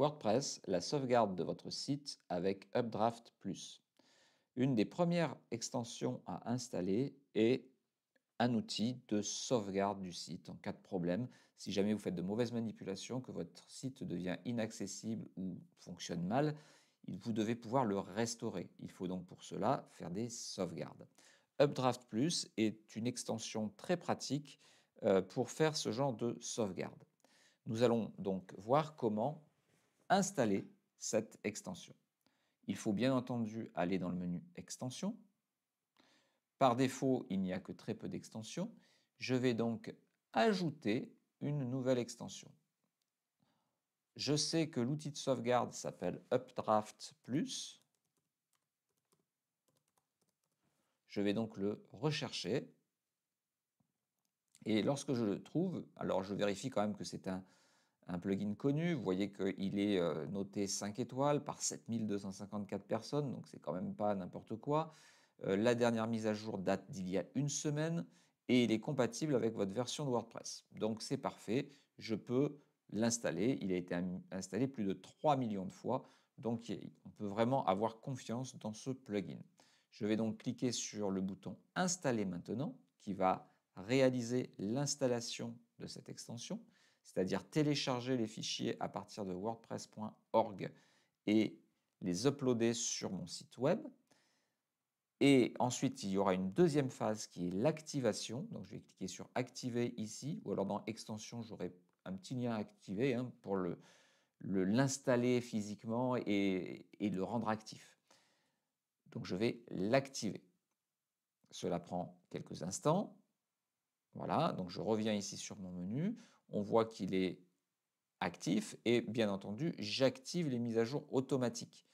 WordPress la sauvegarde de votre site avec Updraft Plus. Une des premières extensions à installer est un outil de sauvegarde du site en cas de problème. Si jamais vous faites de mauvaises manipulations, que votre site devient inaccessible ou fonctionne mal, vous devez pouvoir le restaurer. Il faut donc pour cela faire des sauvegardes. Updraft Plus est une extension très pratique euh, pour faire ce genre de sauvegarde. Nous allons donc voir comment installer cette extension. Il faut bien entendu aller dans le menu Extension. Par défaut, il n'y a que très peu d'extensions. Je vais donc ajouter une nouvelle extension. Je sais que l'outil de sauvegarde s'appelle Updraft Plus. Je vais donc le rechercher. Et lorsque je le trouve, alors je vérifie quand même que c'est un, un plugin connu. Vous voyez qu'il est euh, noté 5 étoiles par 7254 personnes, donc c'est quand même pas n'importe quoi. Euh, la dernière mise à jour date d'il y a une semaine et il est compatible avec votre version de WordPress. Donc c'est parfait, je peux l'installer. Il a été installé plus de 3 millions de fois, donc on peut vraiment avoir confiance dans ce plugin. Je vais donc cliquer sur le bouton Installer maintenant qui va réaliser l'installation de cette extension c'est-à-dire télécharger les fichiers à partir de wordpress.org et les uploader sur mon site web. Et ensuite, il y aura une deuxième phase qui est l'activation. Donc, je vais cliquer sur Activer ici, ou alors dans Extension, j'aurai un petit lien activer hein, pour l'installer le, physiquement et, et le rendre actif. Donc, je vais l'activer. Cela prend quelques instants. Voilà, donc je reviens ici sur mon menu on voit qu'il est actif et bien entendu, j'active les mises à jour automatiques.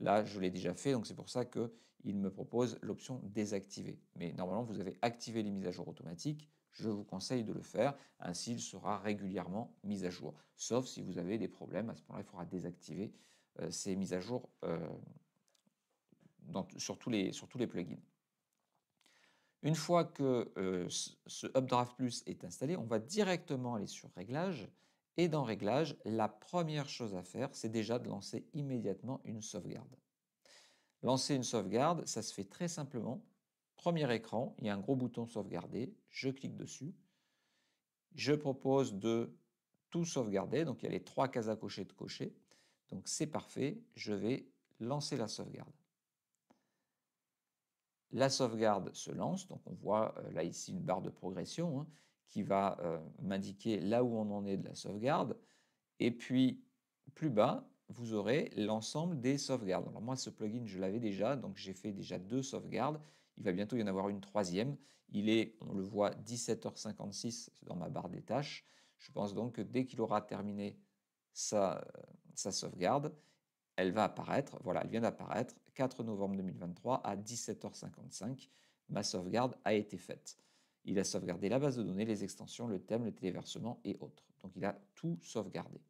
Là, je l'ai déjà fait, donc c'est pour ça qu'il me propose l'option désactiver. Mais normalement, vous avez activé les mises à jour automatiques. Je vous conseille de le faire, ainsi il sera régulièrement mis à jour. Sauf si vous avez des problèmes, à ce moment-là, il faudra désactiver euh, ces mises à jour euh, les, sur tous les plugins. Une fois que euh, ce Updraft Plus est installé, on va directement aller sur Réglages. Et dans Réglages, la première chose à faire, c'est déjà de lancer immédiatement une sauvegarde. Lancer une sauvegarde, ça se fait très simplement. Premier écran, il y a un gros bouton sauvegarder, je clique dessus. Je propose de tout sauvegarder, donc il y a les trois cases à cocher de cocher. Donc c'est parfait, je vais lancer la sauvegarde. La sauvegarde se lance, donc on voit euh, là ici une barre de progression hein, qui va euh, m'indiquer là où on en est de la sauvegarde. Et puis plus bas, vous aurez l'ensemble des sauvegardes. Alors moi, ce plugin, je l'avais déjà, donc j'ai fait déjà deux sauvegardes. Il va bientôt y en avoir une troisième. Il est, on le voit, 17h56 dans ma barre des tâches. Je pense donc que dès qu'il aura terminé sa euh, sauvegarde, elle va apparaître, voilà, elle vient d'apparaître, 4 novembre 2023 à 17h55. Ma sauvegarde a été faite. Il a sauvegardé la base de données, les extensions, le thème, le téléversement et autres. Donc il a tout sauvegardé.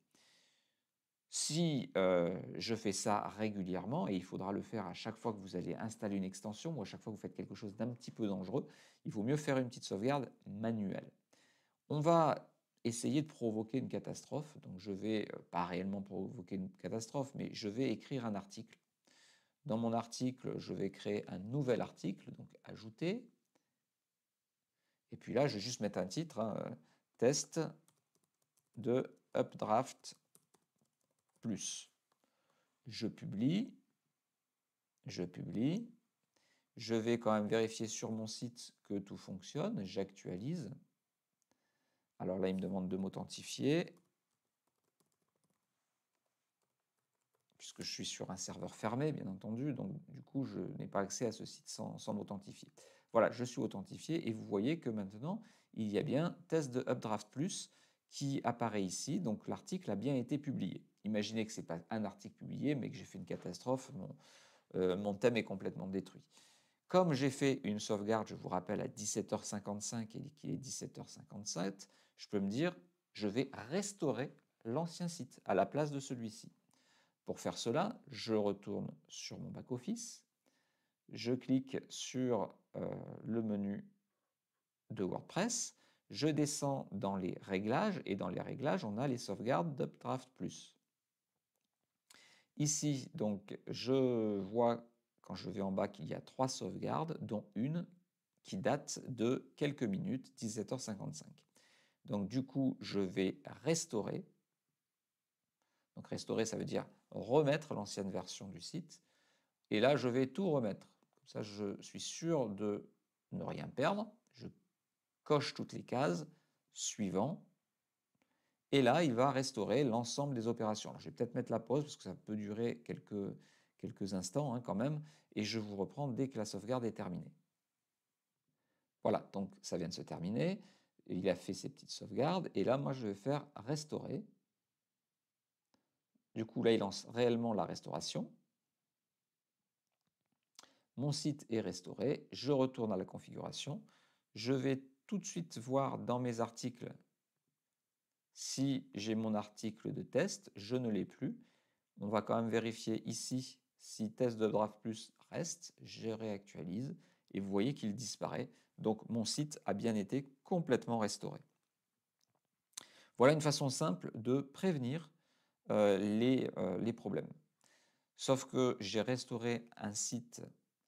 Si euh, je fais ça régulièrement, et il faudra le faire à chaque fois que vous allez installer une extension ou à chaque fois que vous faites quelque chose d'un petit peu dangereux, il vaut mieux faire une petite sauvegarde manuelle. On va essayer de provoquer une catastrophe. Donc je vais, euh, pas réellement provoquer une catastrophe, mais je vais écrire un article. Dans mon article, je vais créer un nouvel article, donc ajouter. Et puis là, je vais juste mettre un titre, hein, euh, test de updraft plus. Je publie, je publie, je vais quand même vérifier sur mon site que tout fonctionne, j'actualise. Alors là, il me demande de m'authentifier. Puisque je suis sur un serveur fermé, bien entendu. Donc, du coup, je n'ai pas accès à ce site sans, m'authentifier. Voilà, je suis authentifié. Et vous voyez que maintenant, il y a bien test de Updraft Plus qui apparaît ici. Donc, l'article a bien été publié. Imaginez que ce n'est pas un article publié, mais que j'ai fait une catastrophe. Mon, euh, mon thème est complètement détruit. Comme j'ai fait une sauvegarde, je vous rappelle, à 17h55 et qu'il est 17h57, je peux me dire, je vais restaurer l'ancien site à la place de celui-ci. Pour faire cela, je retourne sur mon back-office, je clique sur euh, le menu de WordPress, je descends dans les réglages, et dans les réglages, on a les sauvegardes d'Updraft Plus. Ici, donc, je vois quand je vais en bas qu'il y a trois sauvegardes, dont une qui date de quelques minutes, 17h55. Donc du coup, je vais restaurer. Donc restaurer, ça veut dire remettre l'ancienne version du site. Et là, je vais tout remettre. Comme ça, je suis sûr de ne rien perdre. Je coche toutes les cases. Suivant. Et là, il va restaurer l'ensemble des opérations. je vais peut-être mettre la pause parce que ça peut durer quelques, instants hein, quand même. Et je vous reprends dès que la sauvegarde est terminée. Voilà, donc ça vient de se terminer il a fait ses petites sauvegardes. Et là, moi, je vais faire restaurer. Du coup, là, il lance réellement la restauration. Mon site est restauré. Je retourne à la configuration. Je vais tout de suite voir dans mes articles si j'ai mon article de test. Je ne l'ai plus. On va quand même vérifier ici si test de draft plus reste. Je réactualise et vous voyez qu'il disparaît. Donc mon site a bien été complètement restauré. Voilà une façon simple de prévenir euh, les, euh, les, problèmes. Sauf que j'ai restauré un site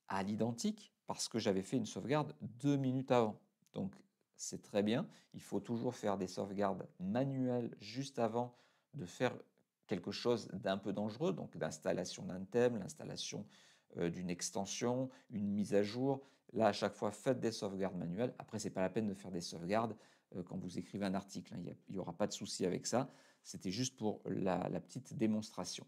à l'identique parce que j'avais fait une sauvegarde deux minutes avant. Donc c'est très bien. Il faut toujours faire des sauvegardes manuelles juste avant de faire quelque chose d'un peu dangereux, donc l'installation d'un thème, l'installation euh, d'une extension, une mise à jour, Là, à chaque fois, faites des sauvegardes manuelles. Après, ce n'est pas la peine de faire des sauvegardes euh, quand vous écrivez un article. Hein. Il n'y aura pas de souci avec ça. C'était juste pour la, petite démonstration.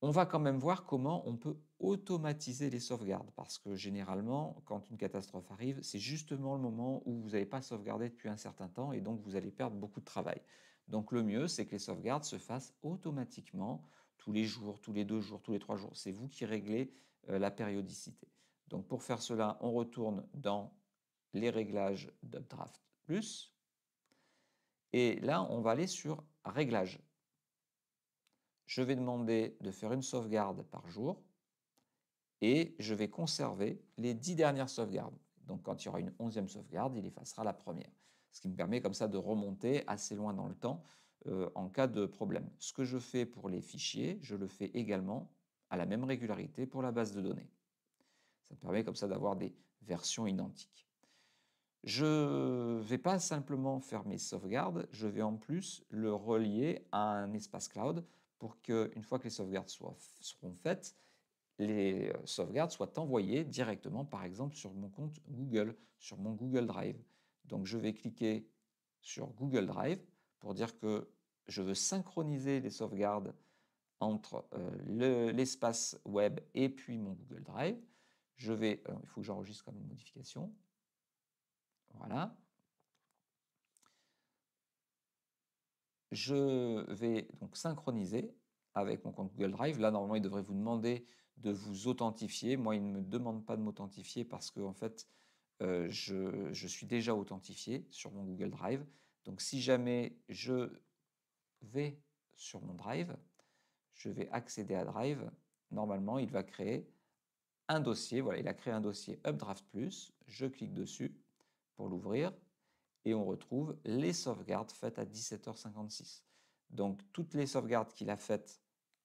On va quand même voir comment on peut automatiser les sauvegardes, parce que généralement, quand une catastrophe arrive, c'est justement le moment où vous n'avez pas sauvegardé depuis un certain temps et donc vous allez perdre beaucoup de travail. Donc le mieux, c'est que les sauvegardes se fassent automatiquement tous les jours, tous les deux jours, tous les trois jours. C'est vous qui réglez euh, la périodicité. Donc pour faire cela, on retourne dans les réglages d'Updraft Plus. Et là, on va aller sur Réglages. Je vais demander de faire une sauvegarde par jour et je vais conserver les dix dernières sauvegardes. Donc quand il y aura une onzième sauvegarde, il effacera la première. Ce qui me permet comme ça de remonter assez loin dans le temps euh, en cas de problème. Ce que je fais pour les fichiers, je le fais également à la même régularité pour la base de données. Ça me permet comme ça d'avoir des versions identiques. Je ne vais pas simplement faire mes sauvegardes, je vais en plus le relier à un espace cloud pour qu'une fois que les sauvegardes seront faites, les euh, sauvegardes soient envoyées directement, par exemple, sur mon compte Google, sur mon Google Drive. Donc je vais cliquer sur Google Drive pour dire que je veux synchroniser les sauvegardes entre euh, l'espace web et puis mon Google Drive. Je vais, il faut que j'enregistre comme une modification. Voilà. Je vais donc synchroniser avec mon compte Google Drive. Là, normalement, il devrait vous demander de vous authentifier. Moi, il ne me demande pas de m'authentifier parce que, en fait, euh, je, suis déjà authentifié sur mon Google Drive. Donc, si jamais je vais sur mon Drive, je vais accéder à Drive. Normalement, il va créer un dossier. Voilà, il a créé un dossier Updraft Plus. Je clique dessus pour l'ouvrir et on retrouve les sauvegardes faites à 17h56. Donc toutes les sauvegardes qu'il a faites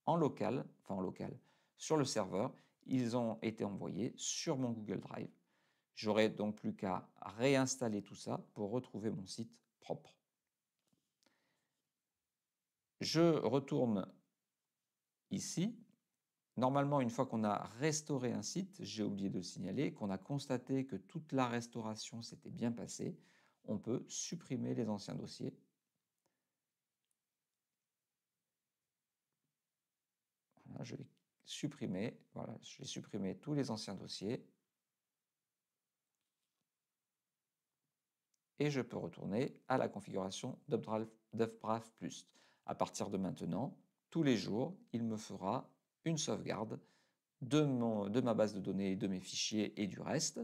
en local, enfin en local, sur le serveur, ils ont été envoyés sur mon Google Drive. J'aurai donc plus qu'à réinstaller tout ça pour retrouver mon site propre. Je retourne ici Normalement, une fois qu'on a restauré un site, j'ai oublié de le signaler, qu'on a constaté que toute la restauration s'était bien passée, on peut supprimer les anciens dossiers. je vais supprimer, voilà, j'ai supprimé tous les anciens dossiers. Et je peux retourner à la configuration d'UpDraft Plus. À partir de maintenant, tous les jours, il me fera une sauvegarde de, ma base de données, de mes fichiers et du reste.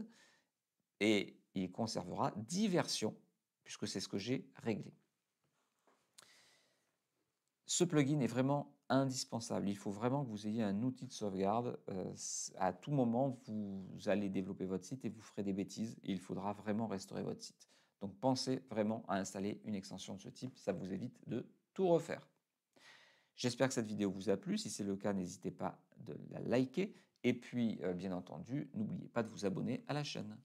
Et il conservera 10 versions, puisque c'est ce que j'ai réglé. Ce plugin est vraiment indispensable. Il faut vraiment que vous ayez un outil de sauvegarde. Euh, à tout moment, vous allez développer votre site et vous ferez des bêtises. il faudra vraiment restaurer votre site. Donc pensez vraiment à installer une extension de ce type. Ça vous évite de tout refaire. J'espère que cette vidéo vous a plu. Si c'est le cas, n'hésitez pas de la liker. Et puis, euh, bien entendu, n'oubliez pas de vous abonner à la chaîne.